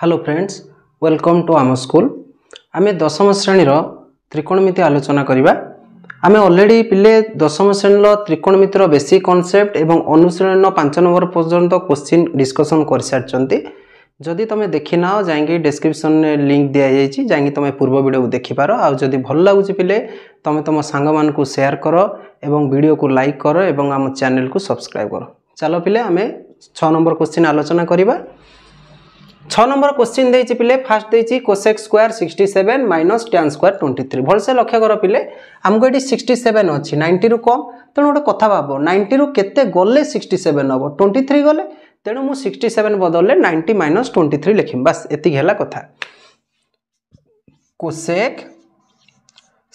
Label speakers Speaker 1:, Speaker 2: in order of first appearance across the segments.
Speaker 1: hello friends welcome to আম school আমি দশম শ্রেণীর ত্রিকোণমিতি আলোচনা করা আমি অলরেডি পিলে দশম শ্রেণীর ত্রিকোণমিতির বেসিক কনসেপ্ট এবং অনুশীলন পাঁচ নম্বর পর্যন্ত কোশ্চিন ডিসকসন করে সারি যদি তুমি দেখি নাও যাই ডেসক্রিপশন লিঙ্ক দিয়া যাই যাই তুমি পূর্ব ভিডিও দেখিপার আদি ভাল লাগুচি পিলে তুমি তুম সাংগ মানুষ সেয়ার কর এবং ভিডিওকে লাইক কর এবং আম চ্যানেলকে সবসক্রাইব কর চাল পিলে আমি ছ নম্বর কোশ্চিন আলোচনা করা ছ নম্বর কোশ্চিন দিয়েছি পিলে ফার্স্ট দিয়েছি cosec square sixty seven minus tan square twenty three ভালসে লক্ষ্য কর পিলে আমি এটি সিক্সটি সেভেন অছি নাইন্টি কম তেমন গোটে কথা ভাব নাইন্টি কেতে গলে সিক্সটি সেভেন হব টোয়েন্টি থ্রি গলে তেমন মু সিক্সটি সেভেন বদলে নাইন্টি মাইনস টোয়েন্টি থ্রি লিখিম বাস এতিক হেলা কথা কোসেক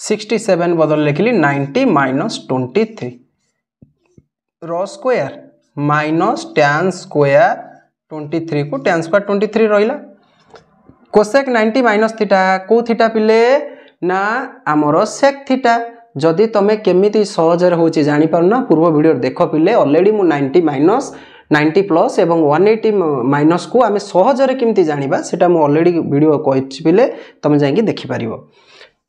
Speaker 1: সিক্সটি সেভেন বদলে লিখিলি নাইন্টি মাইনস টোয়েন্টি থ্রি র square minus tan square twenty three को टेन स्क्वायर ट्वेंटी थ्री रहा कोसेक नाइंटी माइनस थीटा कौ थीटा पिले ना आमर सेक थीटा जदि तुम्हें केमी सहजरे हूँ जापर ना पूर्व भिडियो देख पिले अलरेडी मुझ नाइंटी माइनस नाइंटी प्लस और वन एट्टी माइनस को आम सहजरे केमी जाना से अलरेडी भिड कही पिले तुम जा देखिपार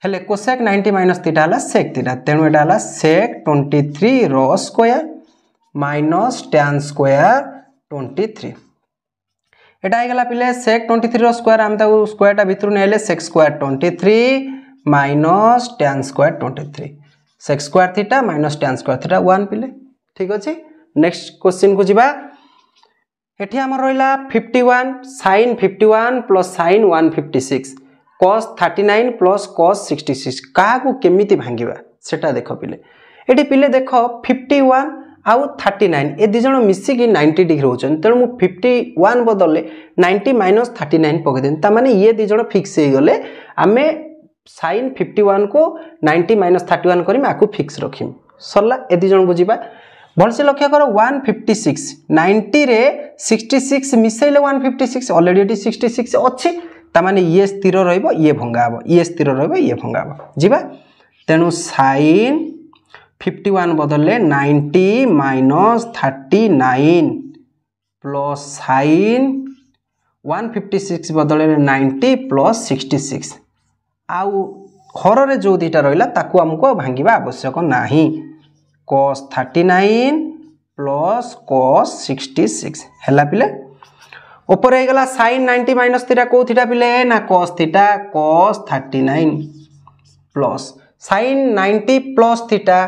Speaker 1: हेले कोसेक नाइंटी माइनस थीटा है सेक थीटा तेणु यहाँ है सेक ट्वेंटी थ्री र square minus tan square twenty three এটা হয়ে পিলে সেক টোয়েন্টি থ্রির স্কোয়ার আমি তাকে স্কোয়ারটা ভিতর নেলে sec square twenty three minus tan square twenty three sec square theta minus tan square theta one পিলে ঠিক আছে নেক্সট কোশ্চিন কু যা এটি আমার রহলা fifty one sine fifty one plus sine one fifty six cos thirty nine plus cos sixty six কাহু কেমিতি ভাঙ্গা সেটা দেখ পিলে এটি পিলে দেখ ফিফটি ওয়ান ଆଉ ଥାର୍ଟି ନାଇନ୍ ଏ ଦୁଇ ଜଣ ମିଶିକି ନାଇଣ୍ଟି ଡିଗ୍ରୀ ହେଉଛନ୍ତି ତେଣୁ ମୁଁ ଫିଫ୍ଟି ୱାନ୍ ବଦଲେ ନାଇଣ୍ଟି ମାଇନସ୍ ଥାର୍ଟି ନାଇନ୍ ପକାଇଦେବି ତା'ମାନେ ଇଏ ଦୁଇ ଜଣ ଫିକ୍ସ ହେଇଗଲେ ଆମେ ସାଇନ୍ ଫିଫ୍ଟି ୱାନ୍କୁ ନାଇଣ୍ଟି ମାଇନସ୍ ଥାର୍ଟି ୱାନ୍ କରିମି ଆକୁ ଫିକ୍ସ ରଖିମି ସରିଲା ଏ ଦୁଇ ଜଣଙ୍କୁ ଯିବା ଭଲସେ ଲକ୍ଷ୍ୟ କର ୱାନ୍ ଫିଫ୍ଟି ସିକ୍ସ ନାଇଣ୍ଟିରେ ସିକ୍ସଟି ସିକ୍ସ ମିଶାଇଲେ ୱାନ୍ ଫିଫ୍ଟି ସିକ୍ସ ଅଲରେଡ଼ି ଏଠି ସିକ୍ସଟି ସିକ୍ସ ଅଛି ତା'ମାନେ ଇଏ ସ୍ଥିର ରହିବ ଇଏ ଭଙ୍ଗା ହେବ ଇଏ ସ୍ଥିର ରହିବ ଇଏ ଭଙ୍ଗା ହେବ ଯିବା ତେଣୁ ସାଇନ୍ ফিফটি ওয়ান বদলে ninety minus thirty nine plus sine one fifty six বদলে নাইনটি প্লস সিক্সটি সিক্স আউ হরের যে দুইটা রহলা তাকে আমি ভাঙ্গা আবশ্যক না cos thirty nine plus cos sixty six হল পিলে উপরে হয়ে গলা সাইন নাইনটি মাইনস থিটা কোথিটা পিলে না cos theta cos thirty nine plus sine ninety plus theta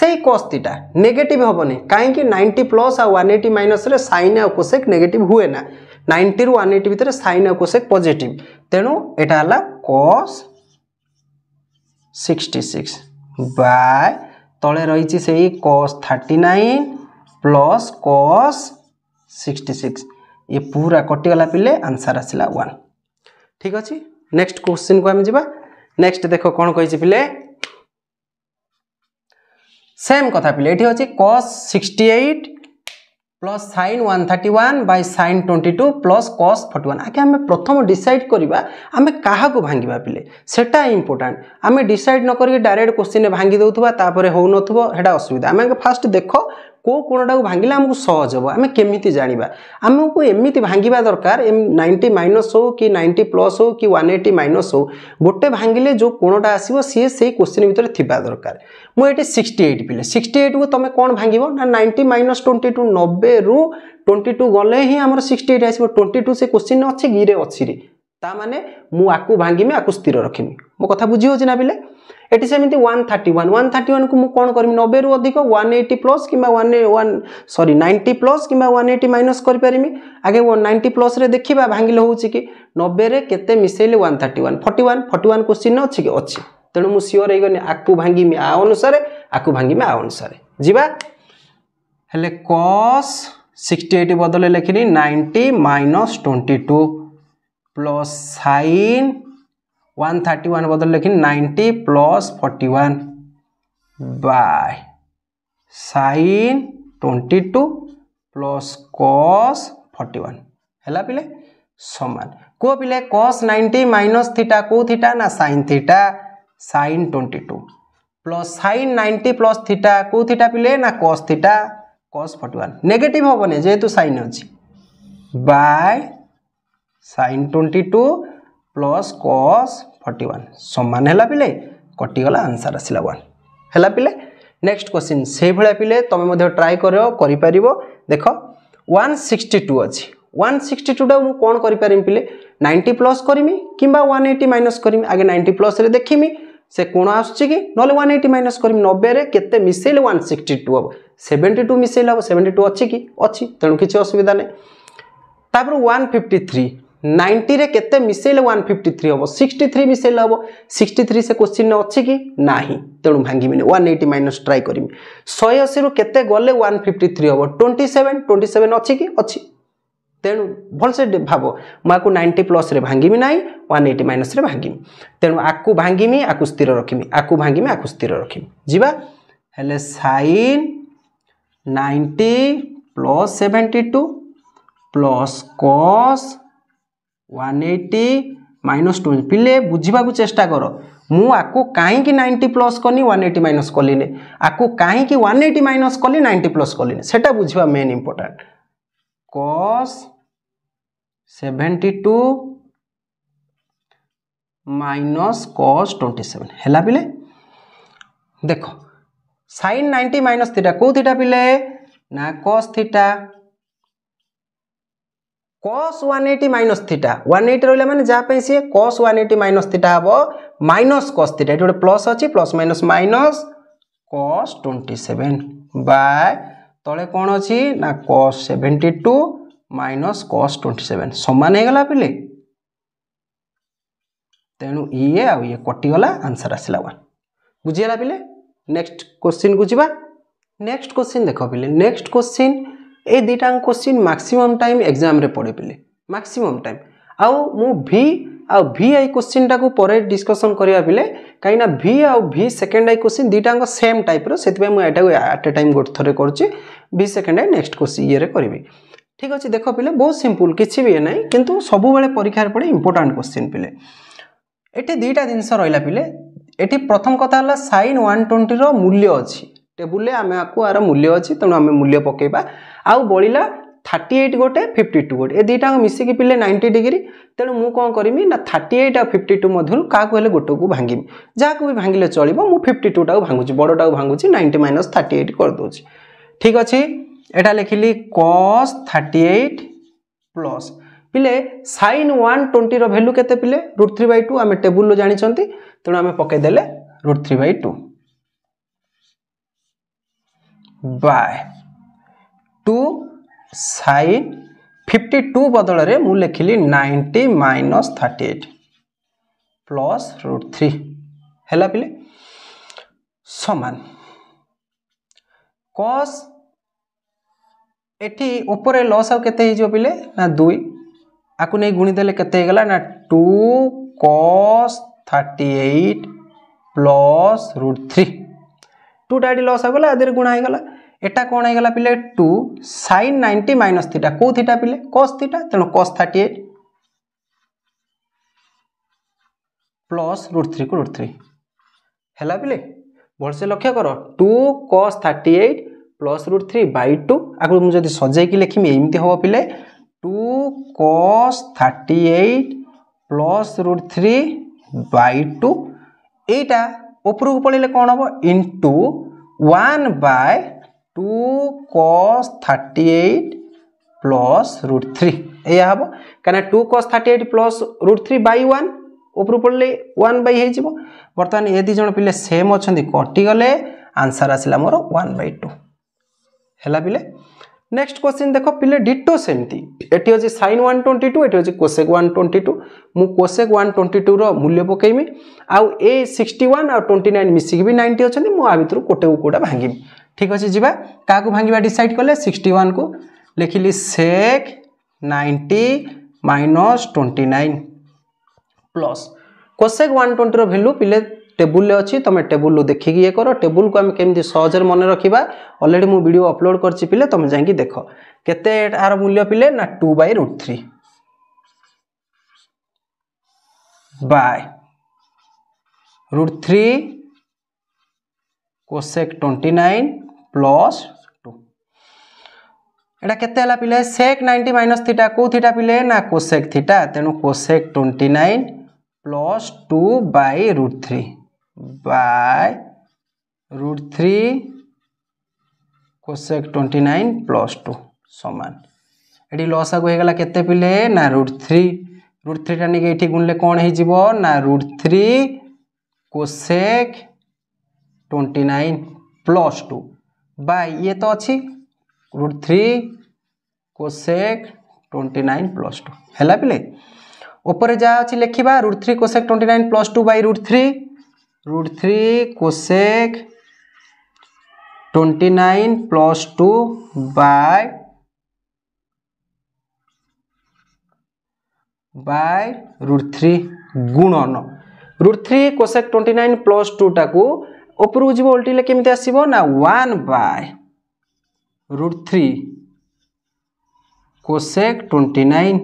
Speaker 1: ସେଇ କସ୍ ଥିଟା ନେଗେଟିଭ୍ ହେବନି କାହିଁକି ନାଇଣ୍ଟି ପ୍ଲସ୍ ଆଉ ୱାନ୍ ଏଇଟି ମାଇନସ୍ରେ ସାଇନ୍ ଆଉ କୋସେକ୍ ନେଗେଟିଭ୍ ହୁଏ ନା ନାଇଣ୍ଟିରୁ ୱାନ୍ ଏଇଟି ଭିତରେ ସାଇନ୍ ଆଉ କୋସେକ୍ ପଜିଟିଭ୍ ତେଣୁ ଏଇଟା ହେଲା କସ୍ ସିକ୍ସଟି ସିକ୍ସ ବାଏ ତଳେ ରହିଛି ସେଇ cos thirty nine plus cos sixty six ଇଏ ପୁରା କଟିଗଲା ପିଲେ ଆନ୍ସର୍ ଆସିଲା ୱାନ୍ ଠିକ୍ ଅଛି ନେକ୍ସଟ କୋଶ୍ଚିନ୍କୁ ଆମେ ଯିବା ନେକ୍ସଟ ଦେଖ କ'ଣ କହିଛି ପିଲେ সেম কথা পিলে এটি হচ্ছে cos sixty eight plus sine one thirty one by sine twenty two plus cos forty one আগে আমি প্রথম ডিসাইড করা আমি কাহকু ভাঙ্গা পিলে সেটা ইম্পর্টাট আমি ডিসাইড নকরি ডাইরেক্ট কোশ্চিনে ভাঙ্গি দেওয়া তাপরে হো নথব সেটা অসুবিধা আমি ফার্স্ট দেখ କେଉଁ କୋଣଟାକୁ ଭାଙ୍ଗିଲେ ଆମକୁ ସହଜ ହେବ ଆମେ କେମିତି ଜାଣିବା ଆମକୁ ଏମିତି ଭାଙ୍ଗିବା ଦରକାର ନାଇଣ୍ଟି ମାଇନସ୍ ହେଉ କି ନାଇଣ୍ଟି ପ୍ଲସ୍ ହେଉ କି ୱାନ୍ ଏଇଟି ମାଇନସ୍ ହେଉ ଗୋଟେ ଭାଙ୍ଗିଲେ ଯେଉଁ କୋଣଟା ଆସିବ ସିଏ ସେଇ କୋଶ୍ଚିନ୍ ଭିତରେ ଥିବା ଦରକାର ମୁଁ ଏଠି ସିକ୍ସଟି ଏଇଟ୍ ପିଲେ ସିକ୍ସଟି ଏଇଟ୍କୁ ତୁମେ କ'ଣ ଭାଙ୍ଗିବ ନା ନାଇଣ୍ଟି ମାଇନସ୍ ଟ୍ୱେଣ୍ଟି ଟୁ ନବେରୁ ଟ୍ୱେଣ୍ଟି ଟୁ ଗଲେ ହିଁ ଆମର ସିକ୍ସଟି ଏଇଟ୍ ଆସିବ ଟ୍ୱେଣ୍ଟି ଟୁ ସେ କୋଶ୍ଚିନ୍ ଅଛି ଗିରେ ଅଛିରେ ତା ମାନେ ମୁଁ ଆକୁ ଭାଙ୍ଗିମି ଆକୁ ସ୍ଥିର ରଖିମି ମୋ କଥା ବୁଝି ହେଉଛି ନା ପିଲେ ଏଠି ସେମିତି one thirty one one thirty ୱାନ୍କୁ ମୁଁ କ'ଣ କରିବି ନବେରୁ ଅଧିକ ୱାନ୍ ଏଇଟି ପ୍ଲସ୍ କିମ୍ବା one one sorry ninety plus କିମ୍ବା ୱାନ୍ ଏଇଟି ମାଇନସ୍ କରିପାରିବି ଆଗେ ନାଇଣ୍ଟି ପ୍ଲସ୍ରେ ଦେଖିବା ଭାଙ୍ଗିଲେ ହେଉଛି କି ନବେରେ କେତେ ମିଶାଇଲେ one thirty one forty one forty one question ଅଛି କି ଅଛି ତେଣୁ ମୁଁ ସିଓର ହେଇଗଲି ଆକୁ ଭାଙ୍ଗିମି ଆ ଅନୁସାରେ ଆକୁ ଭାଙ୍ଗିମି ଆ ଅନୁସାରେ ଯିବା ହେଲେ କସ୍ ସିକ୍ସଟି ଏଇଟ୍ ବଦଳରେ ଲେଖିଲି ninety minus twenty two plus sine one thirty one বদলে লিখি ninety plus forty one by sine twenty two plus cos forty one হলা পিলে সমান কেউ পিলে কস নাইনটি মাইনস থিটা কেউ থিটা না sine theta sine twenty two plus sine ninety plus theta কেউ থিটা পিলে না cos theta cos forty one negative হবনি যেহেতু সাইন অছি by sine twenty two plus cos forty one ସମାନ ହେଲା ପିଲେ କଟିଗଲା ଆନ୍ସର୍ ଆସିଲା ୱାନ୍ ହେଲା ପିଲେ ନେକ୍ସଟ କ୍ୱେଶ୍ଚିନ୍ ସେଇଭଳିଆ ପିଲେ ତୁମେ ମଧ୍ୟ ଟ୍ରାଏ କର କରିପାରିବ ଦେଖ ୱାନ୍ ସିକ୍ସଟି ଟୁ ଅଛି ୱାନ୍ ସିକ୍ସଟି ଟୁଟା ମୁଁ କ'ଣ କରିପାରିମି ପିଲେ ନାଇଣ୍ଟି ପ୍ଲସ୍ କରିମି କିମ୍ବା ୱାନ୍ ଏଇଟି ମାଇନସ୍ କରିମି ଆଗେ ନାଇଣ୍ଟି ପ୍ଲସ୍ରେ ଦେଖିମି ସେ କୋଣ ଆସୁଛି କି ନହେଲେ ୱାନ୍ ଏଇଟି ମାଇନସ୍ କରିମି ନବେରେ କେତେ ମିଶେଇଲେ ୱାନ୍ ସିକ୍ସଟି ଟୁ ହେବ ସେଭେଣ୍ଟି ଟୁ ମିଶେଇଲେ ହେବ ସେଭେଣ୍ଟି ଟୁ ଅଛି କି ଅଛି ତେଣୁ କିଛି ଅସୁବିଧା ନାହିଁ ତାପରେ ୱାନ୍ ଫିଫ୍ଟି ଥ୍ରୀ নাইন্টিরে কেতে মিশাইলে ওয়ান ফিফটি থ্রি হব সিক্সটি থ্রি মিশাইলে হব সিক্সটি থ্রি সে কোশ্চিন অছি কি না তেমন ভাঙ্গিমিনি ওয়ান এইটি মাইনস ট্রাই করবি শহে অশীরু কেতে গলে ওয়ান ফিফটি থ্রি হব টোয়েন্টি সেভেন টোয়েন্টি সেভেন অছি কি অছি তেণু ভালসে ভাব মু নাইন্টি প্লসরে ভাঙ্গিমি না ওয়ান এইটি মাইনসরে ভাঙ্গিমি তেণু আকু ভাঙ্গিমি আকু স্থির রখিমি আকু ভাঙ্গিমি আকু স্থির রখিমি যা হলে sine ninety plus seventy two plus cos one eighty minus twelve ପିଲେ ବୁଝିବାକୁ ଚେଷ୍ଟା କର ମୁଁ ଆକୁ କାହିଁକି ନାଇଣ୍ଟି ପ୍ଲସ୍ କଲି ୱାନ୍ ଏଇଟି ମାଇନସ୍ କଲିନି ଆକୁ କାହିଁକି ୱାନ୍ ଏଇଟି ମାଇନସ୍ କଲି ନାଇଣ୍ଟି ପ୍ଲସ୍ କଲିନି ସେଟା ବୁଝିବା main important cos seventy two minus cos twenty seven ହେଲା ପିଲେ ଦେଖ ସାଇନ୍ ନାଇଣ୍ଟି ମାଇନସ୍ ଥିଟା କେଉଁ ଥିଟା ପିଲେ ନା cos theta cos one eighty minus theta one eighty রহলা মানে যা সি cos one eighty minus theta হব মাইনস কস থিটা এটি গোটে প্লস অছি plus minus minus cos twenty seven by তলে কোণ অছি না cos seventy two minus cos twenty seven সমান হয়ে গলা পিলে তেণু ইয়ে আউ ইয়ে কটিগলা আনসার আসলা ওয়ান বুঝিগলা পিলে নেক্সট কোশ্চিন কু যা নেক্সট কোশ্চিন দেখ পিলে নেক্সট কোশ্চিন ଏ ଦୁଇଟାଙ୍କ କୋଶ୍ଚିନ୍ ମାକ୍ସିମମ୍ ଟାଇମ୍ ଏକ୍ଜାମ୍ରେ ପଡ଼େ ପିଲେ ମାକ୍ସିମମ୍ ଟାଇମ୍ ଆଉ ମୁଁ ଭି ଆଉ ଭି ଆଇ କୋଶ୍ଚିନ୍ଟାକୁ ପରେ ଡିସ୍କସନ୍ କରିବା ପିଲେ କାହିଁକିନା ଭି ଆଉ ଭି ସେକେଣ୍ଡ ଆଇ କୋଶ୍ଚିନ୍ ଦୁଇଟାଙ୍କ ସେମ୍ ଟାଇପ୍ର ସେଥିପାଇଁ ମୁଁ ଏଇଟାକୁ ଆଟ୍ ଏ ଟାଇମ୍ ଗୋଟେ ଥରେ କରୁଛି ଭି ସେକେଣ୍ଡ ଆଇ ନେକ୍ସଟ କୋଶ୍ଚିନ୍ ଇଏରେ କରିବି ଠିକ୍ ଅଛି ଦେଖ ପିଲେ ବହୁତ ସିମ୍ପୁଲ୍ କିଛି ବି ଇଏ ନାହିଁ କିନ୍ତୁ ସବୁବେଳେ ପରୀକ୍ଷାରେ ପଡ଼େ ଇମ୍ପୋର୍ଟାଣ୍ଟ କୋଶ୍ଚିନ୍ ପିଲେ ଏଠି ଦୁଇଟା ଜିନିଷ ରହିଲା ପିଲେ ଏଠି ପ୍ରଥମ କଥା ହେଲା ସାଇନ୍ ୱାନ୍ ଟ୍ୱେଣ୍ଟିର ମୂଲ୍ୟ ଅଛି টেবুলরে আমি আকু ଆର ମୂଲ୍ୟ ଅଛି ତେଣୁ ଆମେ ମୂଲ୍ୟ ପକାଇବା ଆଉ ବଳିଲା থার্টি এইট গোটে ফিফটি টু গোটে এ দুইটা মিশিকি পিলে নাইনটি ডিগ্রি তেমন মু কম করমি না থার্টি এইট আর ফিফটি টু মধ্যে কাহু হলে গোটকু ভাঙ্গিমি যাকে বি ভাঙ্গিলে চলব মু ফিফটি টুটাও ভাঙ্গুছি বড়টাও ভাঙ্গুছি নাইনটি মাইনস থার্টি এইট করেদেছি ঠিক আছে এটা লেখিলি কস থার্টি এইট প্লস পিলে সাইন ওয়ান টোয়েন্টির ভ্যালু কেতে পিলে রুট থ্রি বাই টু আমি টেবুল জাঁচান তেমন আমি পকাইদেলে root three by two by two sine fifty two बदल लिखिली ninety minus thirty eight plus root three है सामान कस एटी ऊपर लस आज पे ना दुई आपको नहीं गुणीदे के two cos thirty eight plus root three two डाइट लस आगे आदि गुणा होगा एटा कौन है गला पिले two sine ninety minus theta को थीटा पिले कॉस थीटा तेरे cos thirty eight plus root three को रूट थ्री हैला पिले बोल से लक्ष्य करो two cos thirty eight plus root three by two अगर मुझे दिस सोचे कि लेकिन ये इम्ती होगा पिले two cos thirty eight plus root three by two इटा ऊपर ऊपर ले कौन होगा into one by two cos thirty eight plus root three এয়া হব কেন two cos thirty eight plus root three by one উপরু পড়লে ওয়ান বাই হয়েযিব বর্তমান এ দুই জন পিলে সেম অনেক কটিগলে আনসার আসলে আমার ওয়ান বাই টু ହେଲା ପିଲେ ନେକ୍ସଟ କୋଶ୍ଚିନ୍ ଦେଖ ପିଲେ ଡିଟୋ ସେମିତି ଏଠି ଅଛି ସାଇନ୍ ୱାନ୍ ଟ୍ୱେଣ୍ଟି ଟୁ ଏଠି ଅଛି କୋଶେକ୍ ୱାନ୍ ଟ୍ୱେଣ୍ଟି ଟୁ ମୁଁ କୋଶେକ୍ ୱାନ୍ ଟ୍ୱେଣ୍ଟି ଟୁର ମୂଲ୍ୟ ପକାଇମି ଆଉ ଏ ସିକ୍ସଟି ୱାନ୍ ଆଉ ଟ୍ୱେଣ୍ଟି ନାଇନ୍ ମିଶିକି ବି ନାଇଣ୍ଟି ଅଛନ୍ତି ମୁଁ ଆ ଭିତରୁ କୋଟେକୁ କେଉଁଟା ଭାଙ୍ଗିବି ठीक अच्छे जी क्या भांगा डिसाइड कले सिक्सटी वन को लिखिली sec ninety minus twenty nine plus cosec one twenty value पिले टेबुल अच्छी तुम टेबुल देखिक ये कर टेबुल को आम कमी सहजर मन रखा अलरेडी मुझे भिडियो अपलोड कर पिले तुम जा देख के मूल्य पिले ना two by root three by root three cosec twenty nine plus two এটা কেতে হল পিলে সেক নাইনটি মাইনস থিটা কেউ থিটা পিলে না কোসেক থিটা তেণু cosec twenty nine plus two by root three by root three cosec twenty nine plus two সমান এটি লস আগু হয়ে গেল কেতে পিলে না রুট থ্রি রুট থ্রিটা নিয়ে এটি গুণলে কণ হয়ে যাব না root three cosec twenty nine plus two by ये तो अच्छी root three cosec twenty nine plus two है पे ऊपर जहाँ अच्छी लिखा root three cosec twenty nine plus two by root three root three cosec twenty nine plus two by by root three गुणन root three cosec twenty nine plus टूटा को ଉପରକୁ ଯିବ ଓଲଟିଲେ କେମିତି ଆସିବ ନା one by root three cosec twenty nine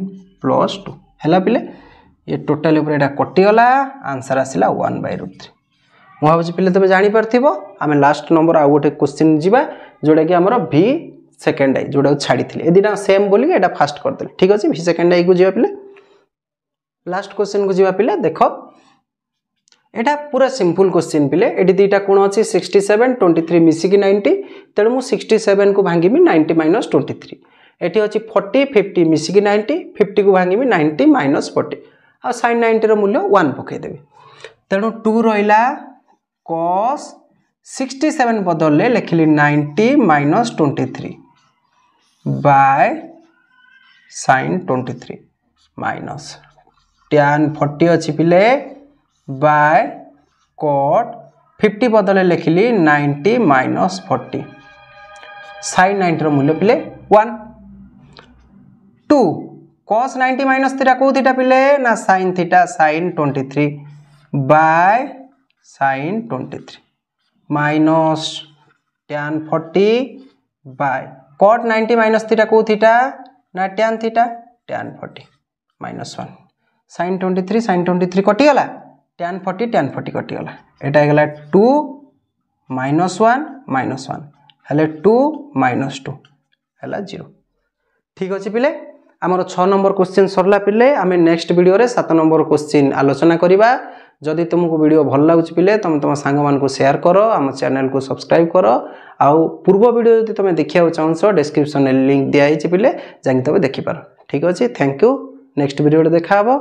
Speaker 1: plus two ହେଲା ପିଲେ ଏ ଟୋଟାଲ୍ ଉପରେ ଏଇଟା କଟିଗଲା ଆନ୍ସର୍ ଆସିଲା ୱାନ୍ ବାଇ ରୁଟ୍ ଥ୍ରୀ ମୁଁ ଭାବୁଛି ପିଲେ ତମେ ଜାଣିପାରିଥିବ ଆମେ ଲାଷ୍ଟ ନମ୍ବର ଆଉ ଗୋଟେ କୋଶ୍ଚିନ୍ ଯିବା ଯେଉଁଟାକି ଆମର ଭି ସେକେଣ୍ଡ ଆଇ ଯେଉଁଟାକୁ ଛାଡ଼ିଥିଲେ ଏ ଦୁଇଟା ସେମ୍ ବୋଲିକି ଏଇଟା ଫାଷ୍ଟ କରିଦେଲେ ଠିକ୍ ଅଛି ଭି ସେକେଣ୍ଡ ଆଇକୁ ଯିବା ପିଲେ ଲାଷ୍ଟ କୋଶ୍ଚିନ୍କୁ ଯିବା ପିଲେ ଦେଖ এটা ପୁରା ସିମ୍ପଲ୍ କୋଶ୍ଚିନ୍ ପିଲେ ଏଠି ଦୁଇଟା କୋଣ ଅଛି ସିକ୍ସଟି ସେଭେନ୍ ଟ୍ୱେଣ୍ଟି ଥ୍ରୀ ମିଶିକି ନାଇଣ୍ଟି ତେଣୁ ମୁଁ ସିକ୍ସଟି ସେଭେନ୍କୁ ଭାଙ୍ଗିବି ନାଇଣ୍ଟି ମାଇନସ୍ ଟ୍ୱେଣ୍ଟି ଥ୍ରୀ ଏଠି ଅଛି ଫର୍ଟି ଫିଫ୍ଟି ମିଶିକି ନାଇଣ୍ଟି ଫିଫ୍ଟିକୁ ଭାଙ୍ଗିବି ନାଇଣ୍ଟି ମାଇନସ୍ ଫର୍ଟି ଆଉ ସାଇନ୍ ନାଇଣ୍ଟିର ମୂଲ୍ୟ ୱାନ୍ ପକାଇଦେବି ତେଣୁ ଟୁ ରହିଲା କସ୍ ସିକ୍ସଟି ସେଭେନ୍ ବଦଳରେ ଲେଖିଲି ninety minus twenty three by sine twenty three minus tan forty ଅଛି ପିଲେ বাই কট ফিফটি বদলে লিখিলি নাইনটি মাইনস ফর্টি সাইন নাইনটির মূল্য পিলে one two cos ninety minus theta কেউ থিটা পিলে না sine theta sine twenty three by sine twenty three minus tan forty by cot ninety minus theta কেউ theta না tan theta tan forty minus one sine twenty three sine twenty three কটিগলা tan forty tan forty কটিগাল এটা হয়ে গেল two minus one minus one হলে two minus two হল zero ঠিক আছে পিলে আমার ছ নম্বর কোশ্চিন সরলা পিলে আমি নেক্সট ভিডিওরে সাত নম্বর কোশ্চিন আলোচনা করা যদি তোমাকে ভিডিও ভাল লাগুছে পিলে তুমি তোমার সাং মানুষ সেয়ার কর আমার চ্যানেলকে সবসক্রাইব কর পূর্ব ভিডিও যদি তুমি দেখা চাহছ ডিসক্রিপশন লিঙ্ক দিয়া হয়েছে পিলে যাই তুমি দেখিপার ঠিক আছে থ্যাংক ইউ নেক্সট ভিডিওটা দেখা হবো